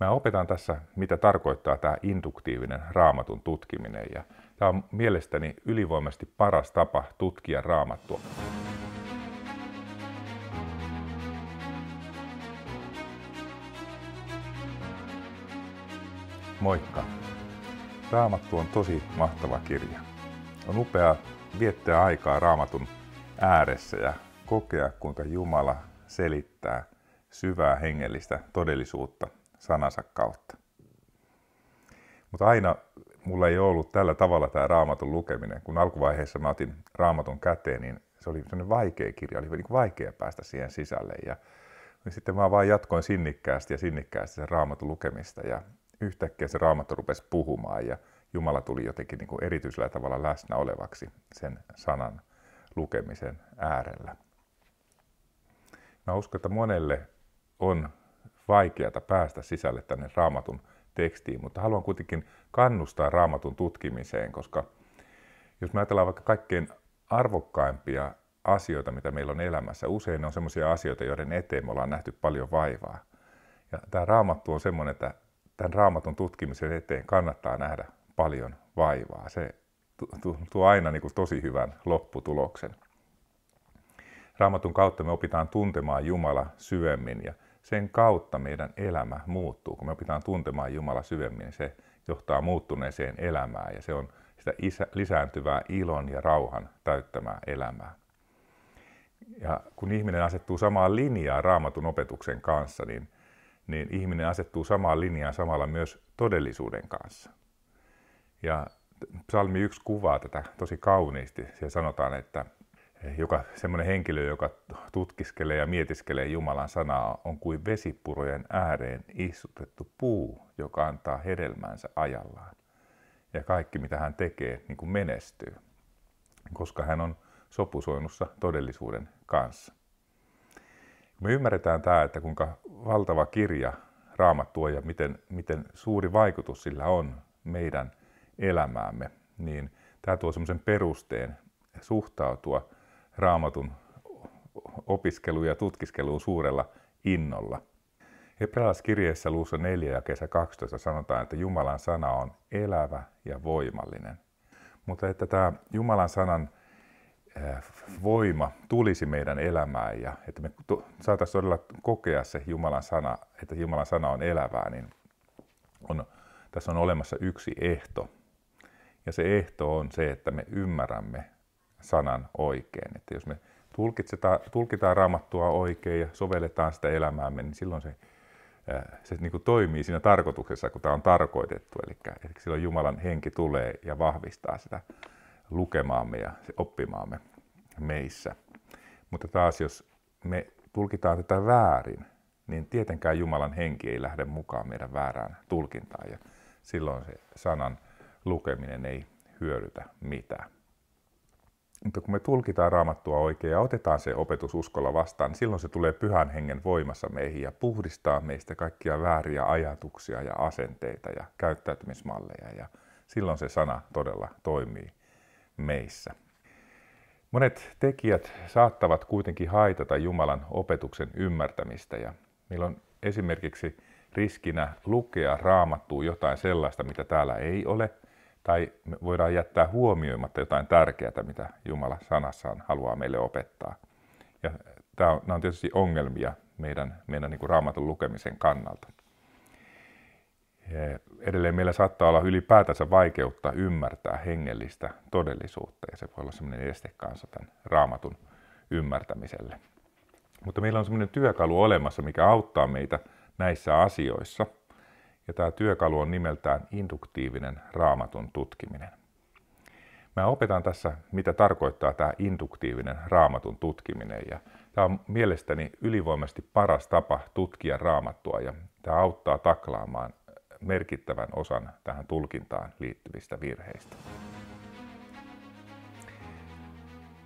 Mä opetan tässä, mitä tarkoittaa tämä induktiivinen raamatun tutkiminen ja tämä on mielestäni ylivoimaisesti paras tapa tutkia raamattua. Moikka! Raamattu on tosi mahtava kirja. On upea viettää aikaa raamatun ääressä ja kokea, kuinka Jumala selittää syvää hengellistä todellisuutta sanansa kautta. Mutta aina mulla ei ollut tällä tavalla tämä raamatun lukeminen. Kun alkuvaiheessa mä otin raamatun käteen, niin se oli sellainen vaikea kirja, oli niin vaikea päästä siihen sisälle. Ja niin sitten mä vaan jatkoin sinnikkäästi ja sinnikkäästi sen raamatun lukemista ja yhtäkkiä se raamattu rupesi puhumaan ja Jumala tuli jotenkin niin kuin erityisellä tavalla läsnä olevaksi sen sanan lukemisen äärellä. Mä uskon, että monelle on vaikeaa päästä sisälle tänne raamatun tekstiin, mutta haluan kuitenkin kannustaa raamatun tutkimiseen, koska jos me ajatellaan vaikka kaikkein arvokkaimpia asioita, mitä meillä on elämässä, usein ne on sellaisia asioita, joiden eteen me ollaan nähty paljon vaivaa. Ja tämä raamattu on semmoinen, että tämän raamatun tutkimisen eteen kannattaa nähdä paljon vaivaa. Se tuo aina niin kuin tosi hyvän lopputuloksen. Raamatun kautta me opitaan tuntemaan Jumala syvemmin ja sen kautta meidän elämä muuttuu. Kun me opitaan tuntemaan Jumala syvemmin, niin se johtaa muuttuneeseen elämään ja se on sitä isä, lisääntyvää ilon ja rauhan täyttämää elämää. Ja kun ihminen asettuu samaan linjaan raamatun opetuksen kanssa, niin, niin ihminen asettuu samaan linjaan samalla myös todellisuuden kanssa. Ja psalmi 1 kuvaa tätä tosi kauniisti. Siellä sanotaan, että joka, semmoinen henkilö, joka tutkiskelee ja mietiskelee Jumalan sanaa, on kuin vesipurojen ääreen istutettu puu, joka antaa hedelmänsä ajallaan. Ja kaikki, mitä hän tekee, niin kuin menestyy, koska hän on sopusoinnussa todellisuuden kanssa. Me ymmärretään tämä, että kuinka valtava kirja raamattu ja miten, miten suuri vaikutus sillä on meidän elämäämme, niin tämä tuo semmoisen perusteen suhtautua – raamatun opiskeluun ja tutkiskeluun suurella innolla. Hebrealaiskirjeessä luussa 4 ja kesä 12 sanotaan, että Jumalan sana on elävä ja voimallinen. Mutta että tämä Jumalan sanan eh, voima tulisi meidän elämään ja että me saataisiin todella kokea se Jumalan sana, että Jumalan sana on elävää, niin on, tässä on olemassa yksi ehto. Ja se ehto on se, että me ymmärrämme sanan oikein. Että jos me tulkitaan raamattua oikein ja sovelletaan sitä elämäämme, niin silloin se, äh, se niin kuin toimii siinä tarkoituksessa, kun tämä on tarkoitettu. Eli, eli silloin Jumalan henki tulee ja vahvistaa sitä lukemaamme ja oppimaamme meissä. Mutta taas jos me tulkitaan tätä väärin, niin tietenkään Jumalan henki ei lähde mukaan meidän väärään tulkintaan ja silloin se sanan lukeminen ei hyödytä mitään. Mutta kun me tulkitaan raamattua oikein ja otetaan se opetus uskolla vastaan, niin silloin se tulee pyhän hengen voimassa meihin ja puhdistaa meistä kaikkia vääriä ajatuksia ja asenteita ja käyttäytymismalleja. Ja silloin se sana todella toimii meissä. Monet tekijät saattavat kuitenkin haitata Jumalan opetuksen ymmärtämistä ja meillä on esimerkiksi riskinä lukea raamattua jotain sellaista, mitä täällä ei ole – tai me voidaan jättää huomioimatta jotain tärkeää, mitä Jumala sanassaan haluaa meille opettaa. Ja tämä on, nämä on tietysti ongelmia meidän, meidän niin kuin raamatun lukemisen kannalta. Eh, edelleen meillä saattaa olla ylipäätänsä vaikeutta ymmärtää hengellistä todellisuutta, ja se voi olla sellainen este kanssa tämän raamatun ymmärtämiselle. Mutta meillä on sellainen työkalu olemassa, mikä auttaa meitä näissä asioissa – ja tämä työkalu on nimeltään induktiivinen raamatun tutkiminen. Mä opetan tässä, mitä tarkoittaa tämä induktiivinen raamatun tutkiminen ja tämä on mielestäni ylivoimasti paras tapa tutkia raamattua ja tämä auttaa taklaamaan merkittävän osan tähän tulkintaan liittyvistä virheistä.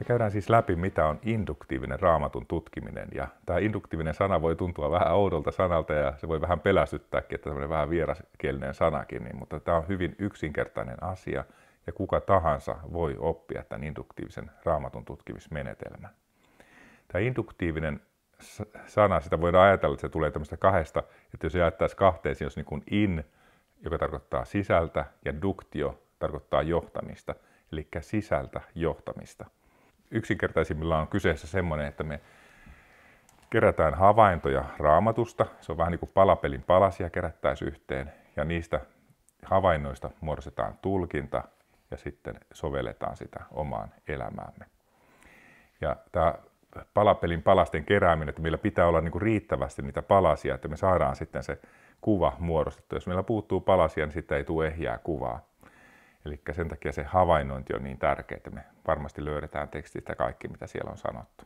Me käydään siis läpi, mitä on induktiivinen raamatun tutkiminen. Ja tämä induktiivinen sana voi tuntua vähän oudolta sanalta ja se voi vähän pelästyttääkin, että tämmöinen vähän vieraskielinen sanakin, niin, mutta tämä on hyvin yksinkertainen asia ja kuka tahansa voi oppia tämän induktiivisen raamatun tutkimismenetelmän. Tämä induktiivinen sana, sitä voidaan ajatella, että se tulee tämmöistä kahdesta, että jos se jaettaisiin kahteen, jos niin kuin in, joka tarkoittaa sisältä, ja duktio tarkoittaa johtamista, eli sisältä johtamista yksinkertaisimmillaan on kyseessä semmoinen, että me kerätään havaintoja raamatusta, se on vähän niin kuin palapelin palasia kerättäisiin yhteen, ja niistä havainnoista muodostetaan tulkinta ja sitten sovelletaan sitä omaan elämäämme. Ja tämä palapelin palasten kerääminen, että meillä pitää olla niin kuin riittävästi niitä palasia, että me saadaan sitten se kuva muodostettu. Jos meillä puuttuu palasia, niin sitä ei tule ehjää kuvaa. Eli sen takia se havainnointi on niin tärkeää, että me varmasti löydetään tekstistä kaikki, mitä siellä on sanottu.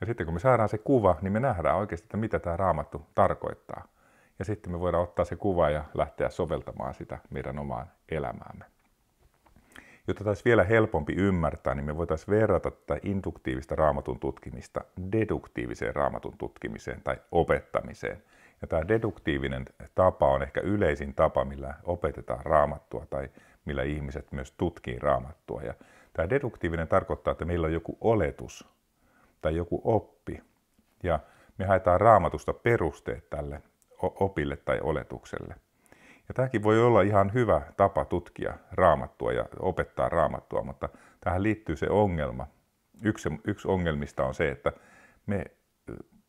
Ja sitten kun me saadaan se kuva, niin me nähdään oikeasti, että mitä tämä raamattu tarkoittaa. Ja sitten me voidaan ottaa se kuva ja lähteä soveltamaan sitä meidän omaan elämäämme. Jotta taisi vielä helpompi ymmärtää, niin me voitaisiin verrata tätä induktiivista raamatun tutkimista deduktiiviseen raamatun tutkimiseen tai opettamiseen. Ja tämä deduktiivinen tapa on ehkä yleisin tapa, millä opetetaan raamattua tai millä ihmiset myös tutkii raamattua. Ja tämä deduktiivinen tarkoittaa, että meillä on joku oletus tai joku oppi. Ja me haetaan raamatusta perusteet tälle opille tai oletukselle. Ja tämäkin voi olla ihan hyvä tapa tutkia raamattua ja opettaa raamattua, mutta tähän liittyy se ongelma. Yksi, yksi ongelmista on se, että me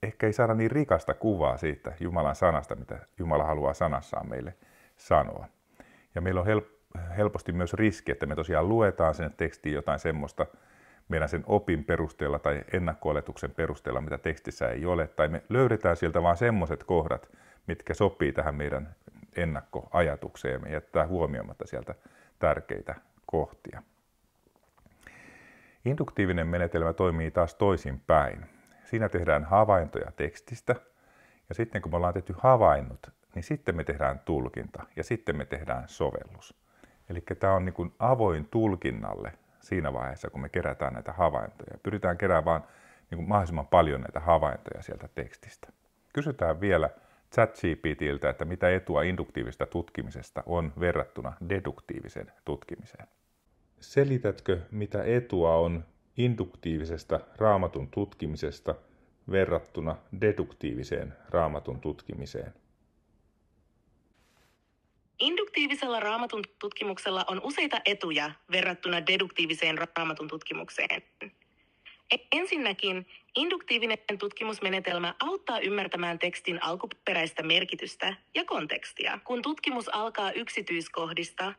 ehkä ei saada niin rikasta kuvaa siitä Jumalan sanasta, mitä Jumala haluaa sanassaan meille sanoa. Ja meillä on help, helposti myös riski, että me tosiaan luetaan sinne tekstiin jotain semmoista meidän sen opin perusteella tai ennakkoaletuksen perusteella, mitä tekstissä ei ole, tai me löydetään sieltä vain semmoiset kohdat, mitkä sopii tähän meidän ennakkoajatukseen ja jättää huomioimatta sieltä tärkeitä kohtia. Induktiivinen menetelmä toimii taas toisin päin. Siinä tehdään havaintoja tekstistä ja sitten kun me ollaan tehty havainnot, niin sitten me tehdään tulkinta ja sitten me tehdään sovellus. Eli tämä on niin avoin tulkinnalle siinä vaiheessa, kun me kerätään näitä havaintoja. Pyritään keräämään niin kuin mahdollisimman paljon näitä havaintoja sieltä tekstistä. Kysytään vielä ChatGPTiltä, että mitä etua induktiivista tutkimisesta on verrattuna deduktiiviseen tutkimiseen. Selitätkö, mitä etua on induktiivisesta raamatun tutkimisesta verrattuna deduktiiviseen raamatun tutkimiseen? induktiivisella raamatun tutkimuksella on useita etuja verrattuna deduktiiviseen raamatun tutkimukseen. Ensinnäkin induktiivinen tutkimusmenetelmä auttaa ymmärtämään tekstin alkuperäistä merkitystä ja kontekstia. Kun tutkimus alkaa yksityiskohdista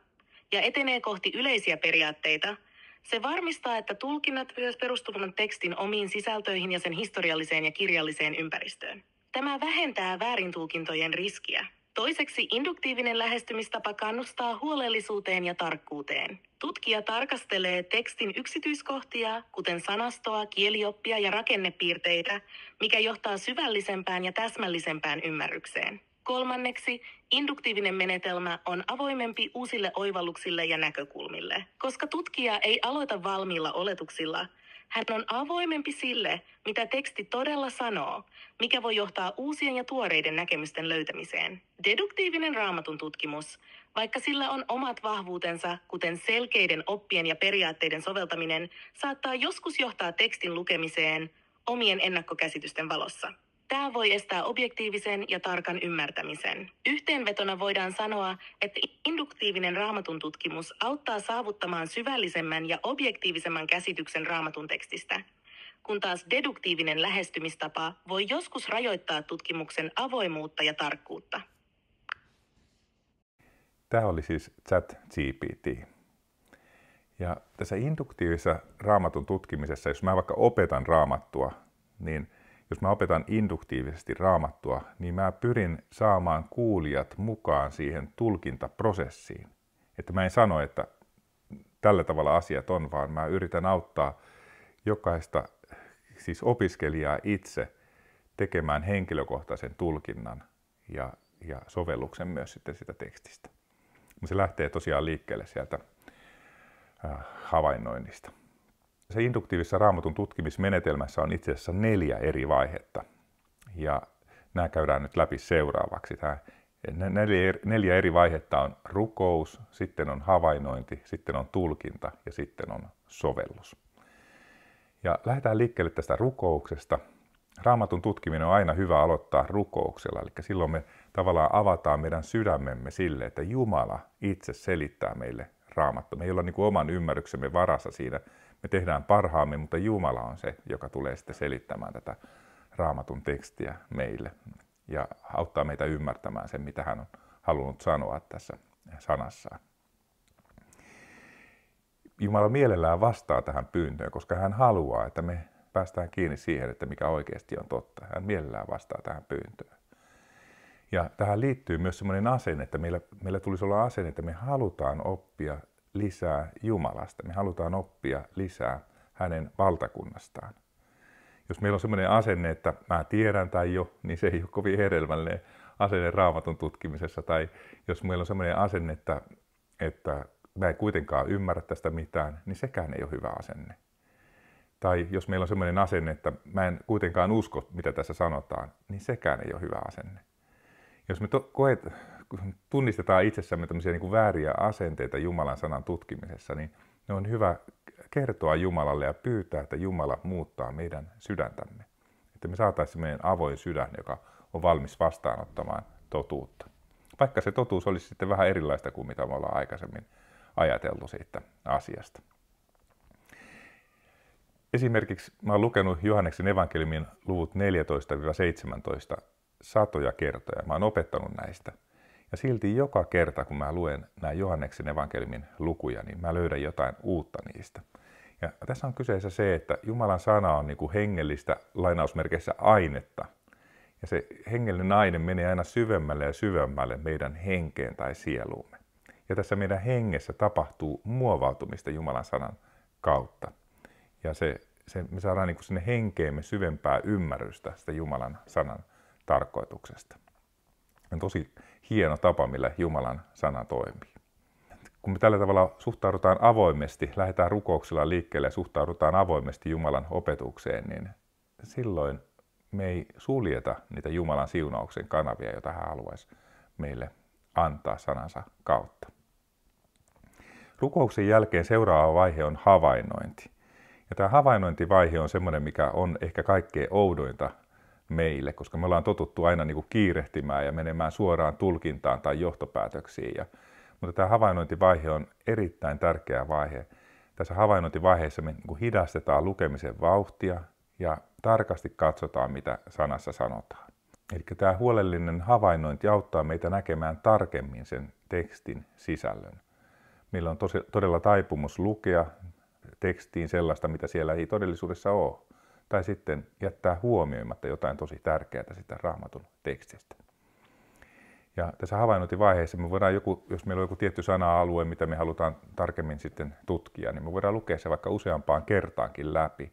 ja etenee kohti yleisiä periaatteita, se varmistaa, että tulkinnat myös perustuvat tekstin omiin sisältöihin ja sen historialliseen ja kirjalliseen ympäristöön. Tämä vähentää väärintulkintojen riskiä. Toiseksi induktiivinen lähestymistapa kannustaa huolellisuuteen ja tarkkuuteen. Tutkija tarkastelee tekstin yksityiskohtia, kuten sanastoa, kielioppia ja rakennepiirteitä, mikä johtaa syvällisempään ja täsmällisempään ymmärrykseen. Kolmanneksi, induktiivinen menetelmä on avoimempi uusille oivalluksille ja näkökulmille. Koska tutkija ei aloita valmiilla oletuksilla, hän on avoimempi sille, mitä teksti todella sanoo, mikä voi johtaa uusien ja tuoreiden näkemysten löytämiseen. Deduktiivinen raamatun tutkimus, vaikka sillä on omat vahvuutensa, kuten selkeiden oppien ja periaatteiden soveltaminen, saattaa joskus johtaa tekstin lukemiseen omien ennakkokäsitysten valossa. Tämä voi estää objektiivisen ja tarkan ymmärtämisen. Yhteenvetona voidaan sanoa, että induktiivinen raamatun tutkimus auttaa saavuttamaan syvällisemmän ja objektiivisemman käsityksen raamatun tekstistä, kun taas deduktiivinen lähestymistapa voi joskus rajoittaa tutkimuksen avoimuutta ja tarkkuutta. Tämä oli siis GPT. Ja tässä induktiivisessa raamatun tutkimisessa, jos mä vaikka opetan raamattua, niin – jos mä opetan induktiivisesti raamattua, niin mä pyrin saamaan kuulijat mukaan siihen tulkintaprosessiin. Että mä en sano, että tällä tavalla asiat on, vaan mä yritän auttaa jokaista siis opiskelijaa itse tekemään henkilökohtaisen tulkinnan ja, ja sovelluksen myös sitten sitä tekstistä. Se lähtee tosiaan liikkeelle sieltä äh, havainnoinnista. Se induktiivisessa raamatun tutkimismenetelmässä on itse asiassa neljä eri vaihetta. Ja nämä käydään nyt läpi seuraavaksi. Tämä neljä eri vaihetta on rukous, sitten on havainnointi, sitten on tulkinta ja sitten on sovellus. Ja lähdetään liikkeelle tästä rukouksesta. Raamatun tutkiminen on aina hyvä aloittaa rukouksella, eli silloin me tavallaan avataan meidän sydämemme sille, että Jumala itse selittää meille raamattu. Me ei olla niin kuin oman ymmärryksemme varassa siinä, me tehdään parhaamme, mutta Jumala on se, joka tulee sitten selittämään tätä raamatun tekstiä meille ja auttaa meitä ymmärtämään sen, mitä hän on halunnut sanoa tässä sanassaan. Jumala mielellään vastaa tähän pyyntöön, koska hän haluaa, että me päästään kiinni siihen, että mikä oikeasti on totta. Hän mielellään vastaa tähän pyyntöön. Ja tähän liittyy myös sellainen asenne, että meillä, meillä tulisi olla asenne, että me halutaan oppia lisää Jumalasta. Me halutaan oppia lisää hänen valtakunnastaan. Jos meillä on sellainen asenne, että mä tiedän tai jo, niin se ei ole kovin hedelmällinen asenne raamatun tutkimisessa. Tai jos meillä on sellainen asenne, että, että mä en kuitenkaan ymmärrä tästä mitään, niin sekään ei ole hyvä asenne. Tai jos meillä on sellainen asenne, että mä en kuitenkaan usko, mitä tässä sanotaan, niin sekään ei ole hyvä asenne. Jos me to- koet, tunnistetaan itsessämme tämmöisiä niin kuin vääriä asenteita Jumalan sanan tutkimisessa, niin ne on hyvä kertoa Jumalalle ja pyytää, että Jumala muuttaa meidän sydäntämme. Että me saataisiin meidän avoin sydän, joka on valmis vastaanottamaan totuutta. Vaikka se totuus olisi sitten vähän erilaista kuin mitä me ollaan aikaisemmin ajateltu siitä asiasta. Esimerkiksi mä oon lukenut Johanneksen evankeliumin luvut 14-17 satoja kertoja. Mä oon opettanut näistä – ja silti joka kerta, kun mä luen nämä Johanneksen evankeliumin lukuja, niin mä löydän jotain uutta niistä. Ja tässä on kyseessä se, että Jumalan sana on niin kuin hengellistä lainausmerkeissä ainetta. Ja se hengellinen aine menee aina syvemmälle ja syvemmälle meidän henkeen tai sieluumme. Ja tässä meidän hengessä tapahtuu muovautumista Jumalan sanan kautta. Ja se, se, me saadaan niin kuin sinne henkeemme syvempää ymmärrystä sitä Jumalan sanan tarkoituksesta on tosi hieno tapa, millä Jumalan sana toimii. Kun me tällä tavalla suhtaudutaan avoimesti, lähdetään rukouksilla liikkeelle ja suhtaudutaan avoimesti Jumalan opetukseen, niin silloin me ei suljeta niitä Jumalan siunauksen kanavia, joita hän haluaisi meille antaa sanansa kautta. Rukouksen jälkeen seuraava vaihe on havainnointi. Ja tämä havainnointivaihe on semmoinen, mikä on ehkä kaikkein oudointa meille, koska me ollaan totuttu aina niin kuin kiirehtimään ja menemään suoraan tulkintaan tai johtopäätöksiin. Ja, mutta tämä havainnointivaihe on erittäin tärkeä vaihe. Tässä havainnointivaiheessa me niin kuin hidastetaan lukemisen vauhtia ja tarkasti katsotaan, mitä sanassa sanotaan. Eli tämä huolellinen havainnointi auttaa meitä näkemään tarkemmin sen tekstin sisällön. Meillä on tosi, todella taipumus lukea tekstiin sellaista, mitä siellä ei todellisuudessa ole tai sitten jättää huomioimatta jotain tosi tärkeää sitä raamatun tekstistä. Ja tässä havainnointivaiheessa me voidaan joku, jos meillä on joku tietty sana-alue, mitä me halutaan tarkemmin sitten tutkia, niin me voidaan lukea se vaikka useampaan kertaankin läpi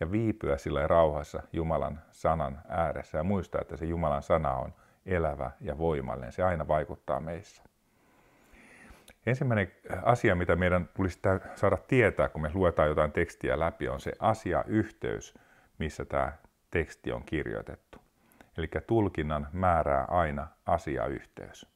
ja viipyä sillä rauhassa Jumalan sanan ääressä ja muistaa, että se Jumalan sana on elävä ja voimallinen. Se aina vaikuttaa meissä. Ensimmäinen asia, mitä meidän tulisi saada tietää, kun me luetaan jotain tekstiä läpi, on se asiayhteys missä tämä teksti on kirjoitettu. Eli tulkinnan määrää aina asiayhteys.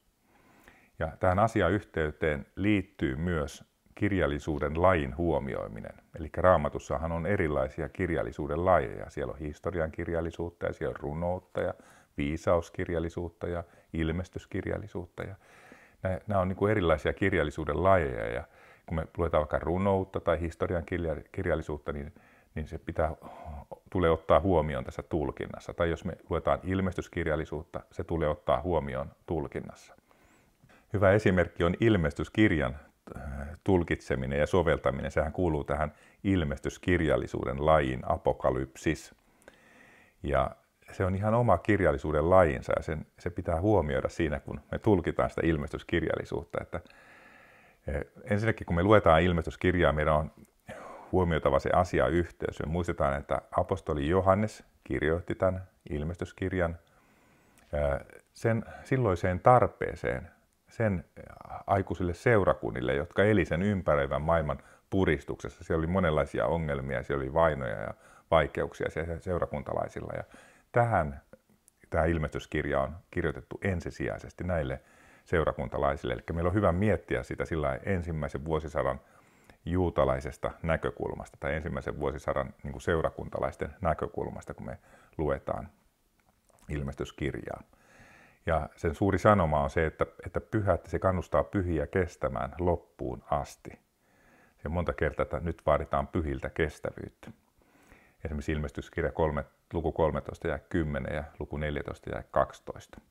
Ja tähän asiayhteyteen liittyy myös kirjallisuuden lajin huomioiminen. Eli raamatussahan on erilaisia kirjallisuuden lajeja. Siellä on historian kirjallisuutta ja siellä on runoutta ja viisauskirjallisuutta ja ilmestyskirjallisuutta. Ja nämä on niin kuin erilaisia kirjallisuuden lajeja ja kun me luetaan vaikka runoutta tai historian kirjallisuutta, niin niin se pitää, tulee ottaa huomioon tässä tulkinnassa. Tai jos me luetaan ilmestyskirjallisuutta, se tulee ottaa huomioon tulkinnassa. Hyvä esimerkki on ilmestyskirjan äh, tulkitseminen ja soveltaminen. Sehän kuuluu tähän ilmestyskirjallisuuden lajiin apokalypsis. Ja se on ihan oma kirjallisuuden lajinsa ja sen, se pitää huomioida siinä, kun me tulkitaan sitä ilmestyskirjallisuutta. Että äh, ensinnäkin kun me luetaan ilmestyskirjaa, meidän on huomioitava se asiayhteys. Me muistetaan, että apostoli Johannes kirjoitti tämän ilmestyskirjan sen silloiseen tarpeeseen, sen aikuisille seurakunnille, jotka eli sen ympäröivän maailman puristuksessa. Siellä oli monenlaisia ongelmia, siellä oli vainoja ja vaikeuksia siellä seurakuntalaisilla. Ja tähän tämä ilmestyskirja on kirjoitettu ensisijaisesti näille seurakuntalaisille. Eli meillä on hyvä miettiä sitä sillä ensimmäisen vuosisadan juutalaisesta näkökulmasta tai ensimmäisen vuosisadan niin kuin seurakuntalaisten näkökulmasta, kun me luetaan ilmestyskirjaa. Ja sen suuri sanoma on se, että, että pyhät, se kannustaa pyhiä kestämään loppuun asti. Se monta kertaa, että nyt vaaditaan pyhiltä kestävyyttä. Esimerkiksi ilmestyskirja 3, luku 13 ja 10 ja luku 14 ja 12.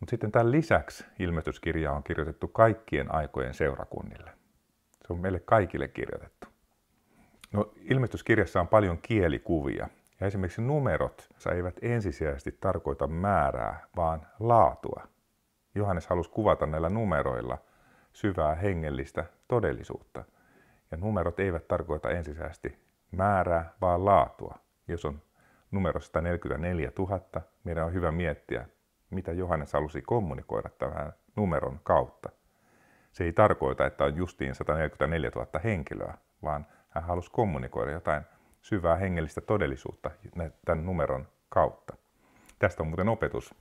Mutta sitten tämän lisäksi ilmestyskirja on kirjoitettu kaikkien aikojen seurakunnille – se on meille kaikille kirjoitettu. No, ilmestyskirjassa on paljon kielikuvia. Ja esimerkiksi numerot eivät ensisijaisesti tarkoita määrää, vaan laatua. Johannes halusi kuvata näillä numeroilla syvää hengellistä todellisuutta. Ja numerot eivät tarkoita ensisijaisesti määrää, vaan laatua. Jos on numero 144 000, meidän on hyvä miettiä, mitä Johannes halusi kommunikoida tämän numeron kautta se ei tarkoita, että on justiin 144 000 henkilöä, vaan hän halusi kommunikoida jotain syvää hengellistä todellisuutta tämän numeron kautta. Tästä on muuten opetus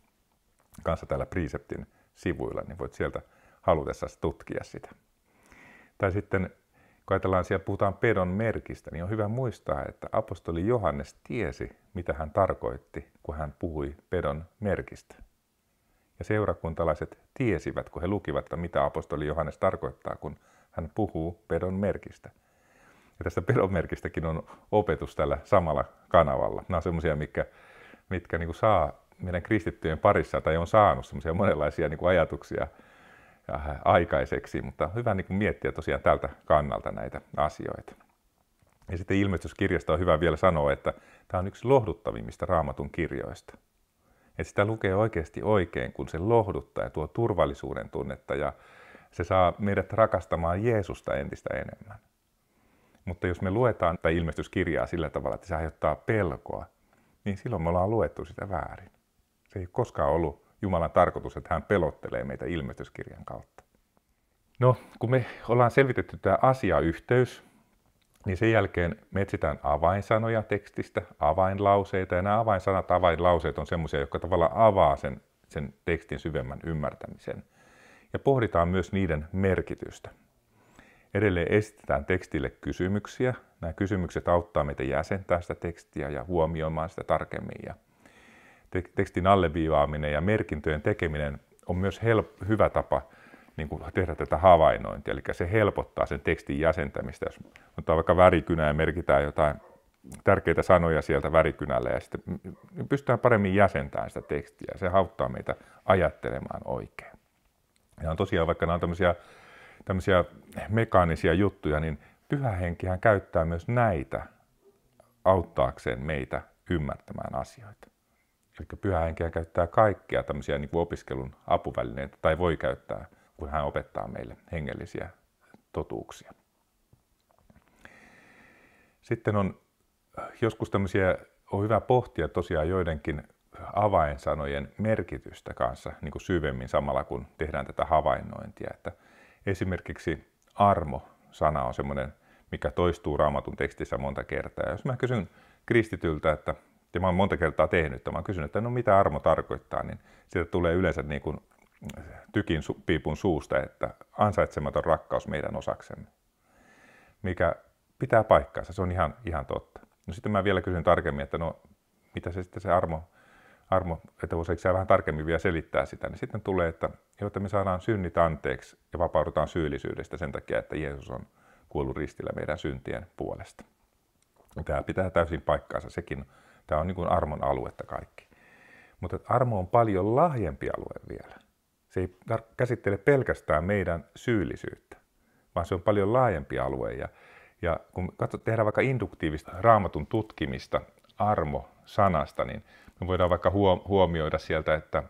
kanssa täällä Preceptin sivuilla, niin voit sieltä halutessa tutkia sitä. Tai sitten, kun ajatellaan siellä puhutaan pedon merkistä, niin on hyvä muistaa, että apostoli Johannes tiesi, mitä hän tarkoitti, kun hän puhui pedon merkistä ja seurakuntalaiset tiesivät, kun he lukivat, että mitä apostoli Johannes tarkoittaa, kun hän puhuu pedon merkistä. Ja tästä pedon merkistäkin on opetus tällä samalla kanavalla. Nämä on semmoisia, mitkä, mitkä niin kuin saa meidän kristittyjen parissa tai on saanut semmoisia monenlaisia niin kuin ajatuksia äh, aikaiseksi, mutta hyvä niin kuin miettiä tosiaan tältä kannalta näitä asioita. Ja sitten ilmestyskirjasta on hyvä vielä sanoa, että tämä on yksi lohduttavimmista raamatun kirjoista että sitä lukee oikeasti oikein, kun se lohduttaa ja tuo turvallisuuden tunnetta ja se saa meidät rakastamaan Jeesusta entistä enemmän. Mutta jos me luetaan tai ilmestyskirjaa sillä tavalla, että se aiheuttaa pelkoa, niin silloin me ollaan luettu sitä väärin. Se ei koskaan ollut Jumalan tarkoitus, että hän pelottelee meitä ilmestyskirjan kautta. No, kun me ollaan selvitetty tämä asiayhteys, niin sen jälkeen me etsitään avainsanoja tekstistä, avainlauseita, ja nämä avainsanat, avainlauseet on semmoisia, jotka tavallaan avaa sen, sen tekstin syvemmän ymmärtämisen. Ja pohditaan myös niiden merkitystä. Edelleen esitetään tekstille kysymyksiä. Nämä kysymykset auttaa meitä jäsentää sitä tekstiä ja huomioimaan sitä tarkemmin. Ja tekstin alleviivaaminen ja merkintöjen tekeminen on myös help- hyvä tapa niin kuin tehdä tätä havainnointia, eli se helpottaa sen tekstin jäsentämistä. Jos ottaa vaikka värikynä ja merkitään jotain tärkeitä sanoja sieltä värikynällä ja sitten pystytään paremmin jäsentämään sitä tekstiä. Se auttaa meitä ajattelemaan oikein. Ja on tosiaan, vaikka nämä on tämmöisiä, tämmöisiä mekaanisia juttuja, niin pyhähenkihän käyttää myös näitä auttaakseen meitä ymmärtämään asioita. Eli pyhähenkiä käyttää kaikkia tämmöisiä niin kuin opiskelun apuvälineitä tai voi käyttää – kun hän opettaa meille hengellisiä totuuksia. Sitten on äh, joskus tämmöisiä, on hyvä pohtia tosiaan joidenkin avainsanojen merkitystä kanssa niin kuin syvemmin samalla, kun tehdään tätä havainnointia. Että esimerkiksi armo-sana on semmoinen, mikä toistuu raamatun tekstissä monta kertaa. Ja jos mä kysyn kristityltä, että ja mä oon monta kertaa tehnyt että mä oon kysynyt, että no mitä armo tarkoittaa, niin sieltä tulee yleensä niin kuin tykin su- piipun suusta, että ansaitsematon rakkaus meidän osaksemme, mikä pitää paikkaansa, se on ihan, ihan totta. No sitten mä vielä kysyn tarkemmin, että no mitä se sitten se armo, armo että voisitko sä vähän tarkemmin vielä selittää sitä, niin sitten tulee, että jotta me saadaan synnit anteeksi ja vapaudutaan syyllisyydestä sen takia, että Jeesus on kuollut ristillä meidän syntien puolesta. Tämä pitää täysin paikkaansa, sekin, tämä on niin kuin armon aluetta kaikki. Mutta armo on paljon lahjempi alue vielä. Se ei käsittele pelkästään meidän syyllisyyttä, vaan se on paljon laajempi alue. Ja, ja kun tehdään vaikka induktiivista raamatun tutkimista armo-sanasta, niin me voidaan vaikka huomioida sieltä, että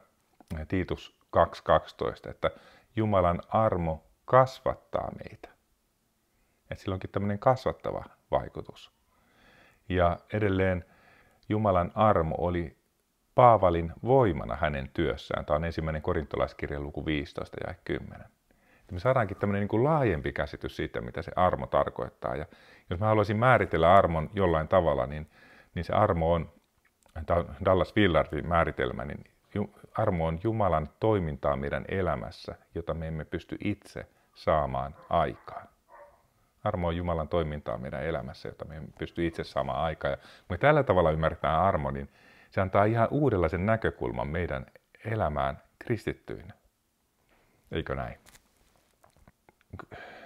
eh, Tiitus 2.12, että Jumalan armo kasvattaa meitä. Et sillä onkin tämmöinen kasvattava vaikutus. Ja edelleen Jumalan armo oli Paavalin voimana hänen työssään. Tämä on ensimmäinen korintolaiskirjan luku 15 ja 10. Me saadaankin tämmöinen niin kuin laajempi käsitys siitä, mitä se armo tarkoittaa. Ja jos mä haluaisin määritellä armon jollain tavalla, niin, niin se armo on, tämä on Dallas Villardin määritelmä, niin armo on Jumalan toimintaa meidän elämässä, jota me emme pysty itse saamaan aikaan. Armo on Jumalan toimintaa meidän elämässä, jota me emme pysty itse saamaan aikaan. Ja kun me tällä tavalla ymmärretään armo, niin se antaa ihan uudenlaisen näkökulman meidän elämään kristittyinä. Eikö näin?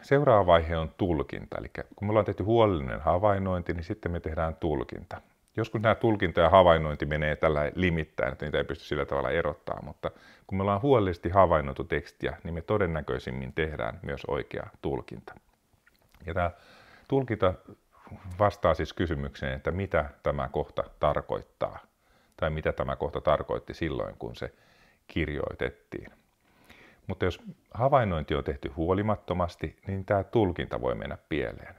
Seuraava vaihe on tulkinta. Eli kun me ollaan tehty huolellinen havainnointi, niin sitten me tehdään tulkinta. Joskus nämä tulkinta ja havainnointi menee tällä limittäin, että niitä ei pysty sillä tavalla erottaa, mutta kun me ollaan huolellisesti havainnoitu tekstiä, niin me todennäköisimmin tehdään myös oikea tulkinta. Ja tämä tulkinta vastaa siis kysymykseen, että mitä tämä kohta tarkoittaa tai mitä tämä kohta tarkoitti silloin, kun se kirjoitettiin. Mutta jos havainnointi on tehty huolimattomasti, niin tämä tulkinta voi mennä pieleen.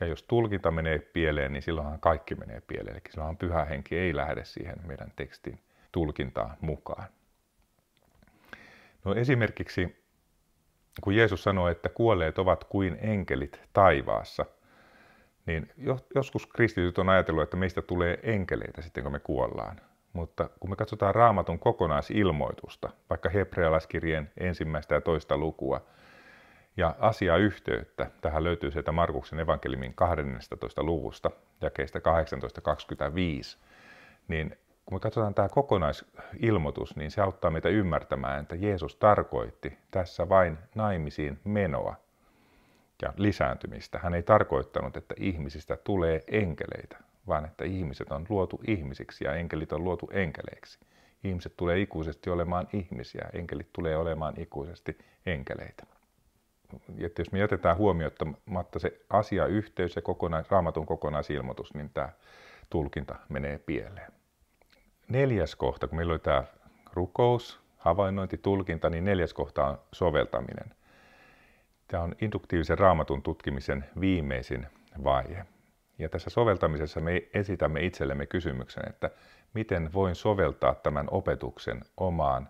Ja jos tulkinta menee pieleen, niin silloinhan kaikki menee pieleen. Eli silloinhan pyhä henki ei lähde siihen meidän tekstin tulkintaan mukaan. No esimerkiksi kun Jeesus sanoi, että kuolleet ovat kuin enkelit taivaassa – niin joskus kristityt on ajatellut, että meistä tulee enkeleitä sitten, kun me kuollaan. Mutta kun me katsotaan raamatun kokonaisilmoitusta, vaikka hebrealaiskirjeen ensimmäistä ja toista lukua, ja yhteyttä tähän löytyy sieltä Markuksen evankeliumin 12. luvusta, jakeista 18.25, niin kun me katsotaan tämä kokonaisilmoitus, niin se auttaa meitä ymmärtämään, että Jeesus tarkoitti tässä vain naimisiin menoa – ja lisääntymistä. Hän ei tarkoittanut, että ihmisistä tulee enkeleitä, vaan että ihmiset on luotu ihmisiksi ja enkelit on luotu enkeleiksi. Ihmiset tulee ikuisesti olemaan ihmisiä, enkelit tulee olemaan ikuisesti enkeleitä. Ja jos me jätetään huomioittamatta se asiayhteys ja kokonais, raamatun kokonaisilmoitus, niin tämä tulkinta menee pieleen. Neljäs kohta, kun meillä oli tämä rukous, havainnointi, tulkinta, niin neljäs kohta on soveltaminen – Tämä on induktiivisen raamatun tutkimisen viimeisin vaihe. Ja tässä soveltamisessa me esitämme itsellemme kysymyksen, että miten voin soveltaa tämän opetuksen omaan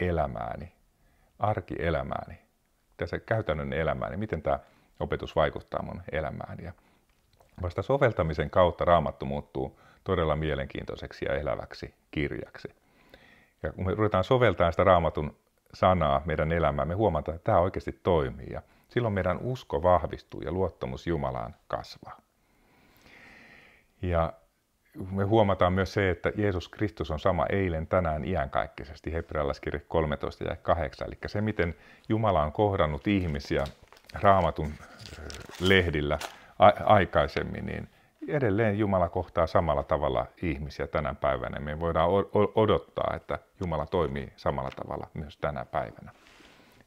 elämääni, arkielämääni, tässä käytännön elämääni, miten tämä opetus vaikuttaa mun elämääni. Ja vasta soveltamisen kautta raamattu muuttuu todella mielenkiintoiseksi ja eläväksi kirjaksi. Ja kun me ruvetaan soveltamaan sitä raamatun sanaa meidän elämään, me huomataan, että tämä oikeasti toimii. Ja silloin meidän usko vahvistuu ja luottamus Jumalaan kasvaa. Ja me huomataan myös se, että Jeesus Kristus on sama eilen, tänään, iänkaikkisesti, hebrealaiskirja 13 ja 8. Eli se, miten Jumala on kohdannut ihmisiä raamatun eh, lehdillä aikaisemmin, niin edelleen Jumala kohtaa samalla tavalla ihmisiä tänä päivänä. Me voidaan odottaa, että Jumala toimii samalla tavalla myös tänä päivänä.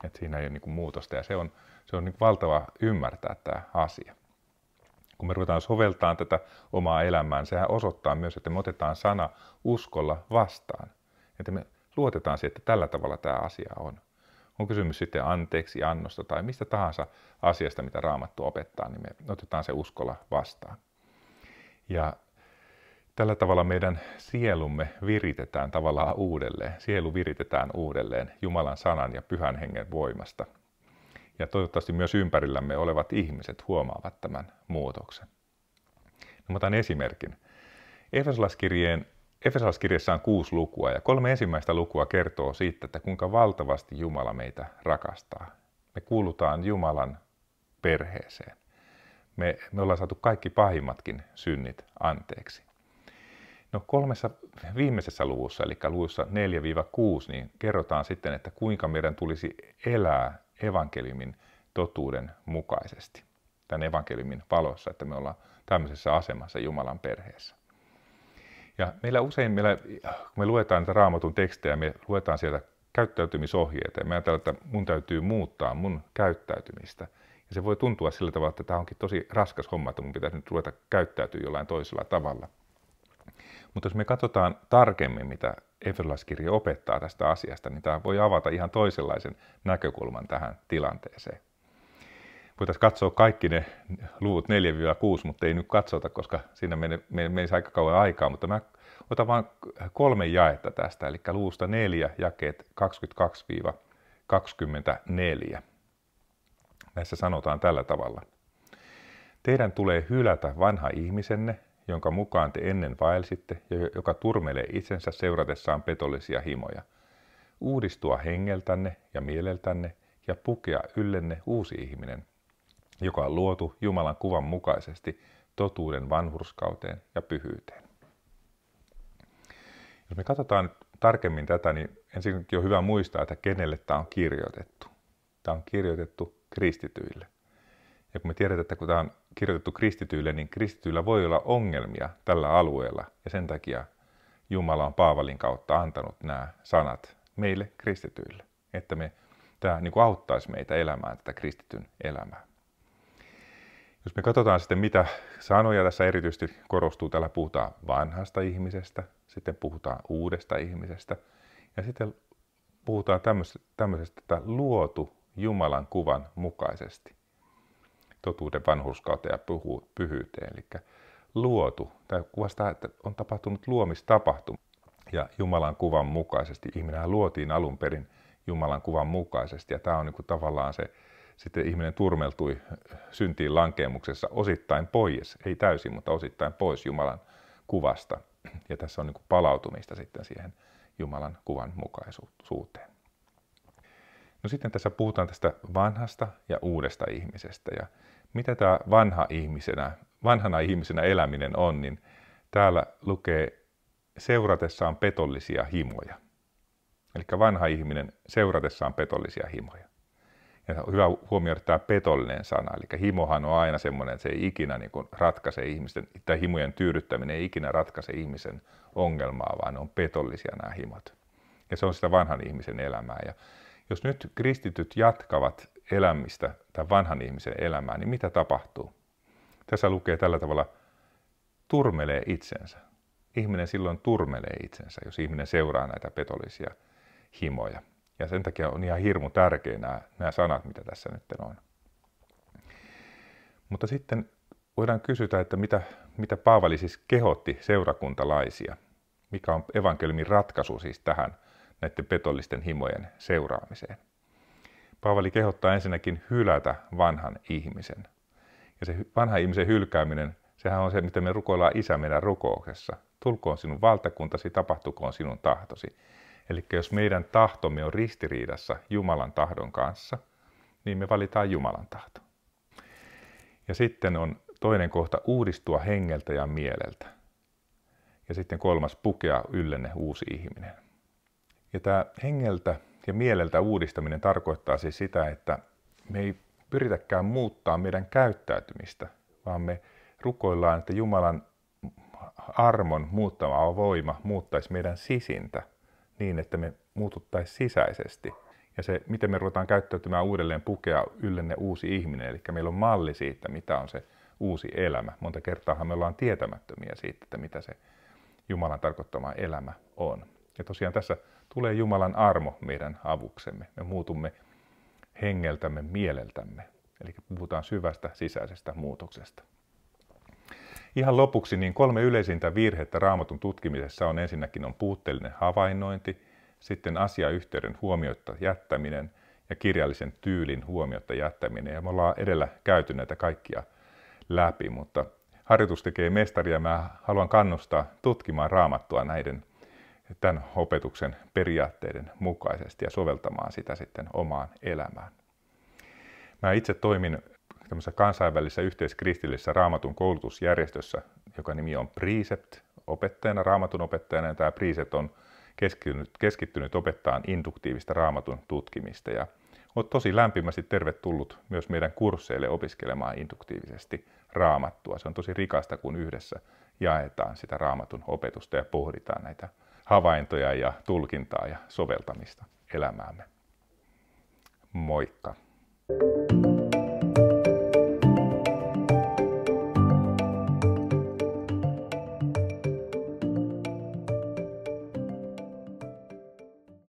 Et siinä ei ole niin muutosta ja se on, se on niin valtava ymmärtää tämä asia. Kun me ruvetaan soveltaan tätä omaa elämään, niin sehän osoittaa myös, että me otetaan sana uskolla vastaan. Että me luotetaan siihen, että tällä tavalla tämä asia on. On kysymys sitten anteeksi annosta tai mistä tahansa asiasta, mitä Raamattu opettaa, niin me otetaan se uskolla vastaan. Ja tällä tavalla meidän sielumme viritetään tavallaan uudelleen. Sielu viritetään uudelleen Jumalan sanan ja pyhän hengen voimasta. Ja toivottavasti myös ympärillämme olevat ihmiset huomaavat tämän muutoksen. No, otan esimerkin. Efesolaiskirjeen Efesolaiskirjassa on kuusi lukua ja kolme ensimmäistä lukua kertoo siitä, että kuinka valtavasti Jumala meitä rakastaa. Me kuulutaan Jumalan perheeseen me, me ollaan saatu kaikki pahimmatkin synnit anteeksi. No kolmessa viimeisessä luvussa, eli luvussa 4-6, niin kerrotaan sitten, että kuinka meidän tulisi elää evankeliumin totuuden mukaisesti, tämän evankeliumin valossa, että me ollaan tämmöisessä asemassa Jumalan perheessä. Ja meillä usein, meillä, kun me luetaan näitä raamatun tekstejä, me luetaan sieltä käyttäytymisohjeita ja me ajatellaan, että mun täytyy muuttaa mun käyttäytymistä – ja se voi tuntua sillä tavalla, että tämä onkin tosi raskas homma, että mun pitäisi nyt ruveta käyttäytyä jollain toisella tavalla. Mutta jos me katsotaan tarkemmin, mitä Evrillas-kirja opettaa tästä asiasta, niin tämä voi avata ihan toisenlaisen näkökulman tähän tilanteeseen. Voitaisiin katsoa kaikki ne luvut 4-6, mutta ei nyt katsota, koska siinä menisi aika kauan aikaa, mutta mä otan vain kolme jaetta tästä, eli luvusta 4 jakeet 22-24. Näissä sanotaan tällä tavalla. Teidän tulee hylätä vanha ihmisenne, jonka mukaan te ennen vaelsitte ja joka turmelee itsensä seuratessaan petollisia himoja. Uudistua hengeltänne ja mieleltänne ja pukea yllenne uusi ihminen, joka on luotu Jumalan kuvan mukaisesti totuuden vanhurskauteen ja pyhyyteen. Jos me katsotaan tarkemmin tätä, niin ensinnäkin on hyvä muistaa, että kenelle tämä on kirjoitettu tämä on kirjoitettu kristityille. Ja kun me tiedetään, että kun tämä on kirjoitettu kristityille, niin kristityillä voi olla ongelmia tällä alueella. Ja sen takia Jumala on Paavalin kautta antanut nämä sanat meille kristityille, että me, tämä niin kuin auttaisi meitä elämään tätä kristityn elämää. Jos me katsotaan sitten, mitä sanoja tässä erityisesti korostuu, täällä puhutaan vanhasta ihmisestä, sitten puhutaan uudesta ihmisestä ja sitten puhutaan tämmöisestä, tämmöisestä että luotu Jumalan kuvan mukaisesti. Totuuden vanhurskauteen ja pyhyyteen, eli luotu. Tämä kuvastaa, että on tapahtunut luomistapahtuma. Ja Jumalan kuvan mukaisesti. Ihminen luotiin alun perin Jumalan kuvan mukaisesti. Ja tämä on niin tavallaan se, sitten ihminen turmeltui syntiin lankeemuksessa osittain pois, ei täysin, mutta osittain pois Jumalan kuvasta. Ja tässä on niin palautumista sitten siihen Jumalan kuvan mukaisuuteen. No sitten tässä puhutaan tästä vanhasta ja uudesta ihmisestä ja mitä tämä vanha ihmisenä, vanhana ihmisenä eläminen on, niin täällä lukee seuratessaan petollisia himoja. Eli vanha ihminen seuratessaan petollisia himoja. Ja on hyvä huomioida tämä petollinen sana, eli himohan on aina semmoinen, että se ei ikinä niin ratkaise ihmisten, tai himojen tyydyttäminen ei ikinä ratkaise ihmisen ongelmaa, vaan ne on petollisia nämä himot. Ja se on sitä vanhan ihmisen elämää. Ja jos nyt kristityt jatkavat elämistä tai vanhan ihmisen elämää, niin mitä tapahtuu? Tässä lukee tällä tavalla, turmelee itsensä. Ihminen silloin turmelee itsensä, jos ihminen seuraa näitä petollisia himoja. Ja sen takia on ihan hirmu tärkeä nämä, nämä sanat, mitä tässä nyt on. Mutta sitten voidaan kysytä, että mitä, mitä Paavali siis kehotti seurakuntalaisia. Mikä on evankeliumin ratkaisu siis tähän näiden petollisten himojen seuraamiseen. Paavali kehottaa ensinnäkin hylätä vanhan ihmisen. Ja se vanhan ihmisen hylkääminen, sehän on se, mitä me rukoillaan isä meidän rukouksessa. Tulkoon sinun valtakuntasi, tapahtukoon sinun tahtosi. Eli jos meidän tahtomme on ristiriidassa Jumalan tahdon kanssa, niin me valitaan Jumalan tahto. Ja sitten on toinen kohta uudistua hengeltä ja mieleltä. Ja sitten kolmas pukea yllenne uusi ihminen. Ja tämä hengeltä ja mieleltä uudistaminen tarkoittaa siis sitä, että me ei pyritäkään muuttaa meidän käyttäytymistä, vaan me rukoillaan, että Jumalan armon muuttava voima muuttaisi meidän sisintä niin, että me muututtaisi sisäisesti. Ja se, miten me ruvetaan käyttäytymään uudelleen, pukea yllenne uusi ihminen. Eli meillä on malli siitä, mitä on se uusi elämä. Monta kertaa me ollaan tietämättömiä siitä, että mitä se Jumalan tarkoittama elämä on. Ja tosiaan tässä tulee Jumalan armo meidän avuksemme. Me muutumme hengeltämme, mieleltämme. Eli puhutaan syvästä sisäisestä muutoksesta. Ihan lopuksi niin kolme yleisintä virhettä raamatun tutkimisessa on ensinnäkin on puutteellinen havainnointi, sitten asiayhteyden huomiotta jättäminen ja kirjallisen tyylin huomiotta jättäminen. Ja me ollaan edellä käyty näitä kaikkia läpi, mutta harjoitus tekee mestaria. Mä haluan kannustaa tutkimaan raamattua näiden tämän opetuksen periaatteiden mukaisesti ja soveltamaan sitä sitten omaan elämään. Mä itse toimin tämmöisessä kansainvälisessä yhteiskristillisessä raamatun koulutusjärjestössä, joka nimi on Precept, opettajana, raamatun opettajana, ja tämä Precept on keskittynyt, keskittynyt opettaan induktiivista raamatun tutkimista. Ja olet tosi lämpimästi tervetullut myös meidän kursseille opiskelemaan induktiivisesti raamattua. Se on tosi rikasta, kun yhdessä jaetaan sitä raamatun opetusta ja pohditaan näitä havaintoja ja tulkintaa ja soveltamista elämäämme. Moikka! thank you